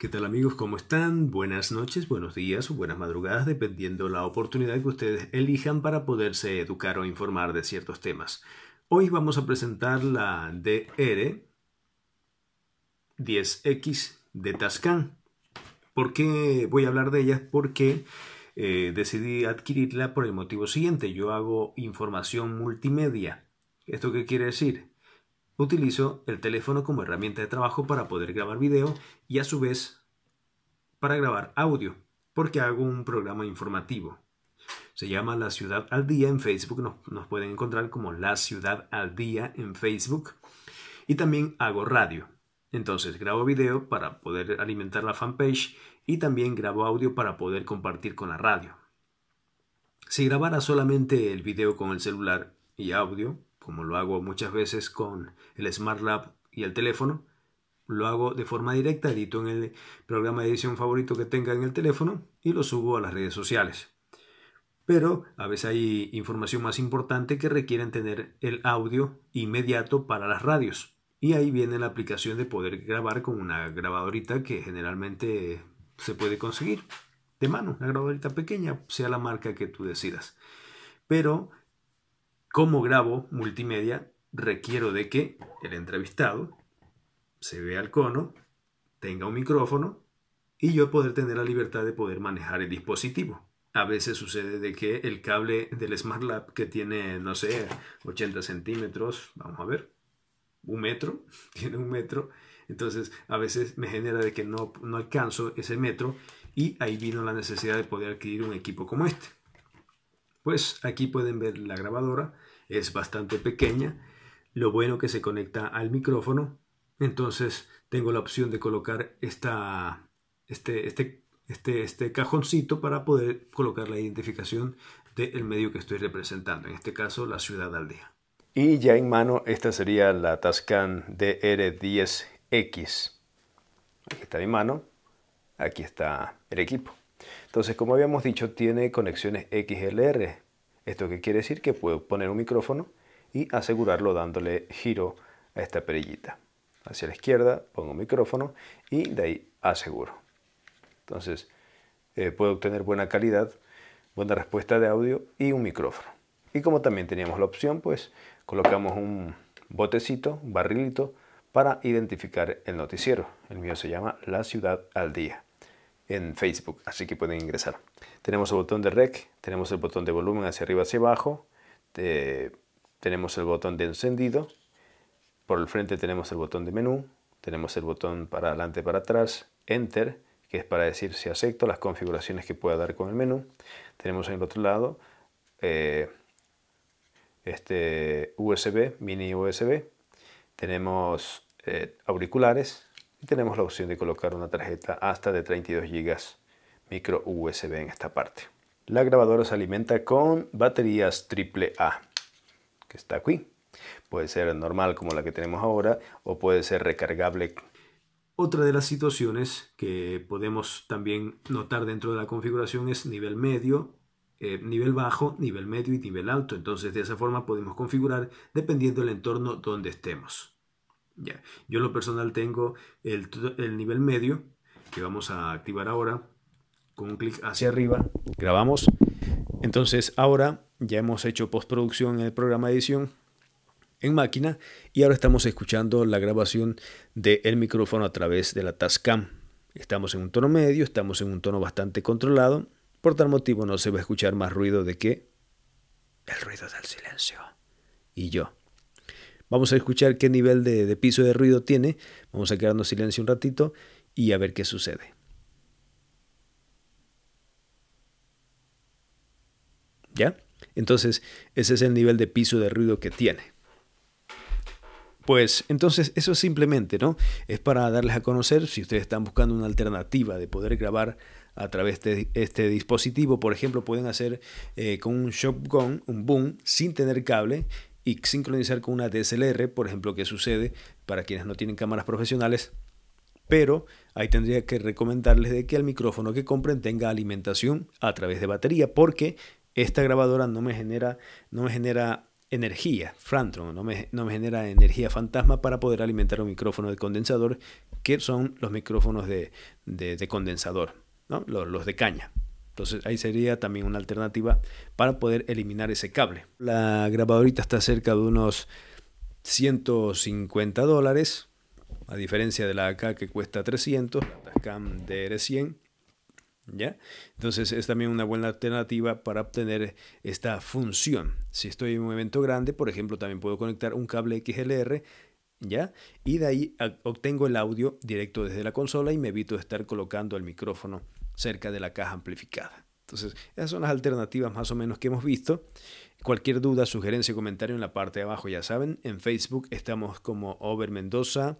¿Qué tal amigos? ¿Cómo están? Buenas noches, buenos días o buenas madrugadas, dependiendo la oportunidad que ustedes elijan para poderse educar o informar de ciertos temas. Hoy vamos a presentar la DR 10X de Tascán. ¿Por qué voy a hablar de ella? Porque eh, decidí adquirirla por el motivo siguiente. Yo hago información multimedia. ¿Esto qué quiere decir? Utilizo el teléfono como herramienta de trabajo para poder grabar video y a su vez para grabar audio, porque hago un programa informativo. Se llama La Ciudad al Día en Facebook, nos, pueden encontrar como La Ciudad al Día en Facebook. Y también hago radio. Entonces grabo video para poder alimentar la fanpage y también grabo audio para poder compartir con la radio. Si grabara solamente el video con el celular y audio, como lo hago muchas veces con el Smart Lab y el teléfono, lo hago de forma directa, edito en el programa de edición favorito que tenga en el teléfono y lo subo a las redes sociales. Pero a veces hay información más importante que requieren tener el audio inmediato para las radios. Y ahí viene la aplicación de poder grabar con una grabadorita que generalmente se puede conseguir de mano, una grabadorita pequeña, sea la marca que tú decidas. Pero como grabo multimedia, requiero de que el entrevistado se vea el cono, tenga un micrófono y yo poder tener la libertad de poder manejar el dispositivo. A veces sucede de que el cable del Smart Lab que tiene, no sé, 80 centímetros, vamos a ver, un metro, tiene un metro, entonces a veces me genera de que no, no alcanzo ese metro y ahí vino la necesidad de poder adquirir un equipo como este. Pues aquí pueden ver la grabadora, es bastante pequeña, lo bueno que se conecta al micrófono, entonces tengo la opción de colocar este, este, este, este, cajoncito para poder colocar la identificación del medio que estoy representando, en este caso la ciudad aldea. Y ya en mano, esta sería la Tascan DR10X. Aquí está mi mano, aquí está el equipo. Entonces, como habíamos dicho, tiene conexiones XLR. Esto qué quiere decir que puedo poner un micrófono y asegurarlo dándole giro a esta perillita. Hacia la izquierda pongo un micrófono y de ahí aseguro. Entonces, eh, puedo obtener buena calidad, buena respuesta de audio y un micrófono. Y como también teníamos la opción, pues colocamos un botecito, un barrilito, para identificar el noticiero. El mío se llama La Ciudad al Día en Facebook, así que pueden ingresar. Tenemos el botón de rec, tenemos el botón de volumen hacia arriba, hacia abajo, tenemos el botón de encendido, por el frente tenemos el botón de menú, tenemos el botón para adelante, para atrás, enter, que es para decir si acepto las configuraciones que pueda dar con el menú. Tenemos en el otro lado eh, este USB, mini USB, tenemos eh, auriculares, y tenemos la opción de colocar una tarjeta hasta de 32 GB micro USB en esta parte. La grabadora se alimenta con baterías AAA, que está aquí. Puede ser normal como la que tenemos ahora o puede ser recargable. Otra de las situaciones que podemos también notar dentro de la configuración es nivel medio, eh, nivel bajo, nivel medio y nivel alto. Entonces de esa forma podemos configurar dependiendo del entorno donde estemos yo en lo personal tengo el, nivel medio que vamos a activar ahora con un clic hacia arriba. Grabamos. Entonces ahora ya hemos hecho postproducción en el programa de edición en máquina y ahora estamos escuchando la grabación del micrófono a través de la Tascam. Estamos en un tono medio, estamos en un tono bastante controlado, por tal motivo no se va a escuchar más ruido de que el ruido del silencio y yo. Vamos a escuchar qué nivel de, piso de ruido tiene. Vamos a quedarnos silencio un ratito y a ver qué sucede. ¿Ya? Entonces, ese es el nivel de piso de ruido que tiene. Pues entonces eso simplemente, ¿no? Es para darles a conocer si ustedes están buscando una alternativa de poder grabar a través de este dispositivo. Por ejemplo, pueden hacer eh, con un shotgun, un boom, sin tener cable y sincronizar con una DSLR, por ejemplo, que sucede para quienes no tienen cámaras profesionales, pero ahí tendría que recomendarles de que el micrófono que compren tenga alimentación a través de batería, porque esta grabadora no me genera, no me genera energía, Frantron, no me, genera energía fantasma para poder alimentar un micrófono de condensador, que son los micrófonos de, de, condensador, ¿no? los de caña. Entonces ahí sería también una alternativa para poder eliminar ese cable. La grabadorita está cerca de unos 150 dólares, a diferencia de la acá que cuesta 300, la Tascam DR100. ¿Ya? Entonces es también una buena alternativa para obtener esta función. Si estoy en un evento grande, por ejemplo, también puedo conectar un cable XLR ¿ya? Y de ahí ah, obtengo el audio directo desde la consola y me evito estar colocando el micrófono cerca de la caja amplificada. Entonces, esas son las alternativas más o menos que hemos visto. Cualquier duda, sugerencia, comentario en la parte de abajo, ya saben. En Facebook estamos como Over Mendoza,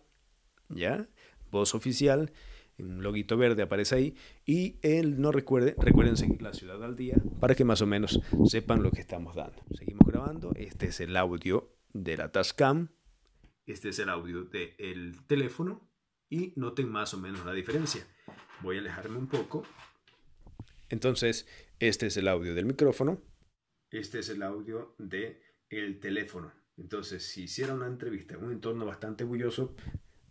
¿ya? Voz oficial, un loguito verde aparece ahí. Y él no recuerde, recuerden seguir la ciudad al día para que más o menos sepan lo que estamos dando. Seguimos grabando. Este es el audio de la Tascam. Este es el audio del el teléfono. Y noten más o menos la diferencia. Voy a alejarme un poco. Entonces, este es el audio del micrófono. Este es el audio de teléfono. Entonces, si hiciera una entrevista en un entorno bastante orgulloso,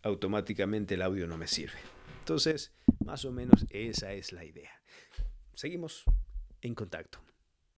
automáticamente el audio no me sirve. Entonces, más o menos esa es la idea. Seguimos en contacto.